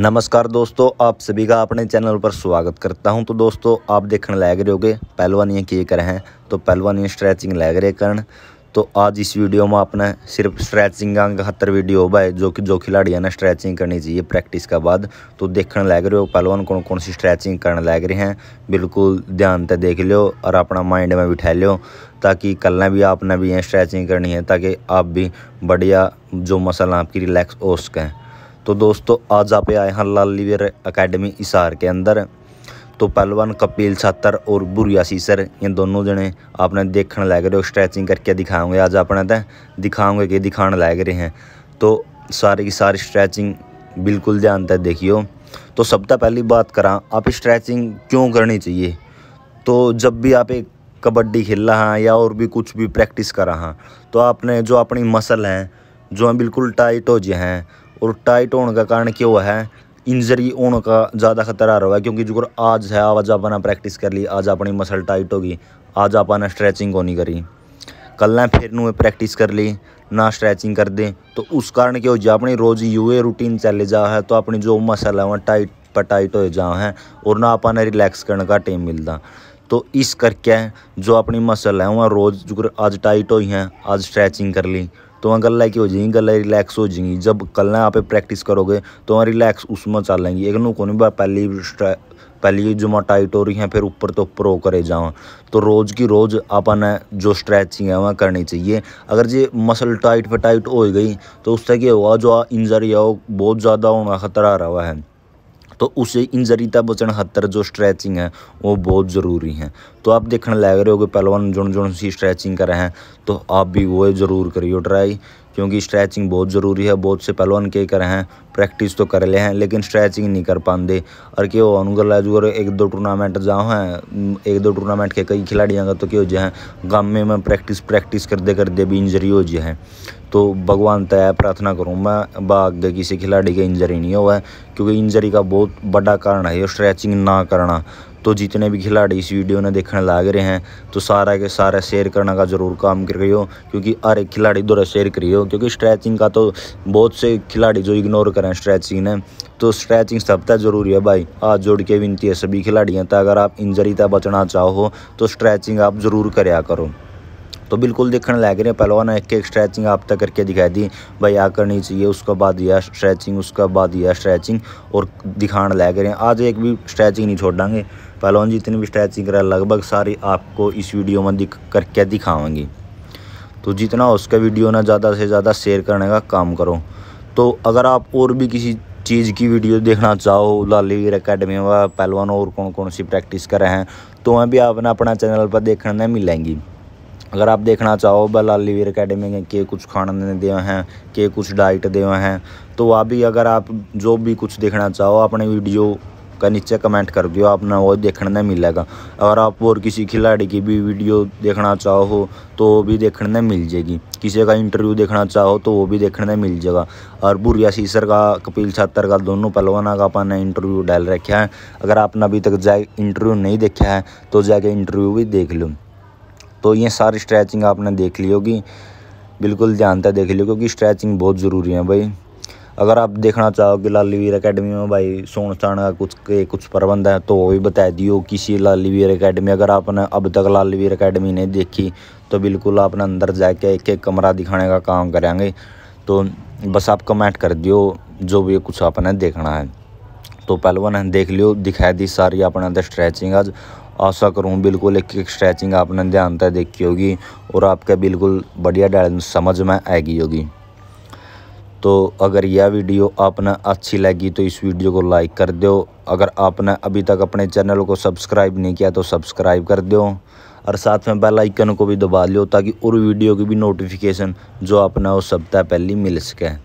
नमस्कार दोस्तों आप सभी का अपने चैनल पर स्वागत करता हूं तो दोस्तों आप देखने लग रहे होगे पहलवानियाँ किए कर हैं तो पहलवानियाँ स्ट्रेचिंग लग रहे करण तो आज इस वीडियो में आपने सिर्फ स्ट्रेचिंग का खतर वीडियो होगा है जो कि जो खिलाड़ियाँ ने स्ट्रेचिंग करनी चाहिए प्रैक्टिस के बाद तो देखने लग रहे हो पहलवान कौन कौन सी स्ट्रैचिंग करने लग रहे हैं बिल्कुल ध्यान से देख लियो और अपना माइंड में बिठा लियो ताकि कल भी आपने भी यहाँ स्ट्रैचिंग करनी है ताकि आप भी बढ़िया जो मसल आपकी रिलैक्स हो सकें तो दोस्तों आज आप आए हैं लाल लिवर अकेडमी इसार के अंदर तो पहलवान कपिल छात्र और बुरियासी सर ये दोनों जने आपने देखने लग रहे हो स्ट्रैचिंग करके दिखाओगे आज आपने तो दिखाओगे कि दिखाने लग रहे हैं तो सारे की सारी स्ट्रैचिंग बिल्कुल ध्यान तक देखियो तो सबसे पहली बात करा आप स्ट्रैचिंग क्यों करनी चाहिए तो जब भी आप एक कबड्डी खेल रहा हाँ या और भी कुछ भी प्रैक्टिस करा हाँ तो आपने जो अपनी मसल हैं जो बिल्कुल टाइट हो जाए हैं और टाइट होने का कारण क्यों है इंजरी होने का ज़्यादा खतरा रहा है क्योंकि जो आज है आज आपने प्रैक्टिस कर ली आज अपनी मसल टाइट होगी आज आपने स्ट्रैचिंग को नहीं करी कल फिर नु प्रैक्टिस कर ली ना स्ट्रैचिंग कर दे तो उस कारण क्यों जो अपनी रोज यूए रूटीन चले जा है तो अपनी जो मसल है वह टाइट पर टाइट हो जा है और ना अपने रिलैक्स करने का टाइम मिलता तो इस करके जो अपनी मसल है वह रोज़ जो आज टाइट हुई हैं आज स्ट्रैचिंग कर ली तो वहाँ गल्ला की हो जाएगी गल्ला रिलैक्स हो जाएंगी जब कल ना आप प्रैक्टिस करोगे तो वहाँ रिलैक्स उसमें चल लेंगी एक को नहीं पहली पहली जुमा टाइट हो रही हैं फिर ऊपर तो ऊपर करे जाओ तो रोज़ की रोज़ अपन जो स्ट्रेचिंग है वह करनी चाहिए अगर ये मसल टाइट पर टाइट हो गई तो उससे क्या होगा जो इंजरी है वो बहुत ज़्यादा होना खतरा रहा है तो उसे इंजरी तक बचण खातर जो स्ट्रैचिंग है वो बहुत ज़रूरी है तो आप देखने लग रहे हो कि पहलवान जुड़ जुड़ सी स्ट्रैचिंग कर रहे हैं तो आप भी वो ज़रूर करियो ट्राई क्योंकि स्ट्रैचिंग बहुत ज़रूरी है बहुत से पहलवान के कर रहे हैं प्रैक्टिस तो कर ले हैं लेकिन स्ट्रैचिंग नहीं कर पाते और क्यों अनुगर जो एक दो टूर्नामेंट जाओ हैं एक दो टूर्नामेंट के कई खिलाड़ियाँ तो क्यों जो है गाँव में प्रैक्टिस प्रैक्टिस करते करते भी इंजरी हो जाए तो भगवान तय तो प्रार्थना करूँ मैं बाग किसी खिलाड़ी के इंजरी नहीं हुआ क्योंकि इंजरी का बहुत बड़ा कारण है ये स्ट्रैचिंग ना करना तो जितने भी खिलाड़ी इस वीडियो ने देखने लाग रहे हैं तो सारा के सारे शेयर करने का ज़रूर काम कर रही हो क्योंकि हर एक खिलाड़ी द्वारा शेयर करिए हो क्योंकि स्ट्रैचिंग का तो बहुत से खिलाड़ी जो इग्नोर करें स्ट्रैचिंग ने तो स्ट्रैचिंग सब तक तो ज़रूरी है भाई हाथ जोड़ के विनती है सभी खिलाड़ियों तक तो अगर आप इंजरी तक बचना चाहो तो स्ट्रैचिंग आप ज़रूर कराया करो तो बिल्कुल देखने लग रहे हैं पहलवान एक एक स्ट्रैचिंग आप तक करके दिखाई दी भाई आ करनी चाहिए उसका बाद यह स्ट्रैचिंग उसका बाद यह स्ट्रैचिंग और दिखाने लग रहे हैं आज एक भी स्ट्रैचिंग नहीं छोड़ डाँगे पहलवान जितनी भी स्ट्रैचिंग करा लगभग सारी आपको इस वीडियो में दिख करके दिखाऊँगी तो जितना उसका वीडियो ना ज़्यादा से ज़्यादा शेयर करने का काम करो तो अगर आप और भी किसी चीज़ की वीडियो देखना चाहो वीर अकेडमी में पहलवान और कौन कौन सी प्रैक्टिस कर रहे हैं तो वह भी आपने अपना चैनल पर देखने में मिलेंगी अगर आप देखना चाहो बलाली वीर अकेडमी में के कुछ खाने दिए हैं के कुछ डाइट दिए हैं तो वह भी अगर आप जो भी कुछ देखना चाहो अपने वीडियो का नीचे कमेंट कर दियो आपने वो देखने मिलेगा अगर आप और किसी खिलाड़ी की भी वीडियो देखना चाहो तो वो भी देखने में मिल जाएगी किसी का इंटरव्यू देखना चाहो तो वो भी देखने मिल जाएगा और बुरिया सीसर का कपिल छात्र का दोनों पलवाना का अपन ने इंटरव्यू डाल रखा है अगर आपने अभी तक जाए इंटरव्यू नहीं देखा है तो जाके इंटरव्यू भी देख लो तो ये सारी स्ट्रैचिंग आपने देख ली होगी बिल्कुल ध्यान से देख लियो क्योंकि स्ट्रैचिंग बहुत ज़रूरी है भाई अगर आप देखना चाहोगे लाली वीर अकेडमी में भाई सोन स्थान का कुछ के कुछ प्रबंध है तो वो भी बता दियो किसी लाली वीर अकेडमी अगर आपने अब तक लाली वीर अकेडमी नहीं देखी तो बिल्कुल आपने अंदर जाके एक एक कमरा दिखाने का काम करेंगे तो बस आप कमेंट कर दियो जो भी कुछ आपने देखना है तो पहलवान देख लियो दिखाई दी सारी अपने स्ट्रैचिंग आज आशा करूँ बिल्कुल एक एक स्ट्रैचिंग आपने ध्यान तक देखी होगी और आपके बिल्कुल बढ़िया डाल समझ में आएगी होगी तो अगर यह वीडियो आपने अच्छी लगी तो इस वीडियो को लाइक कर दो अगर आपने अभी तक अपने चैनल को सब्सक्राइब नहीं किया तो सब्सक्राइब कर दो और साथ में बेल आइकन को भी दबा लो ताकि और वीडियो की भी नोटिफिकेशन जो आपने वो सब पहले मिल सके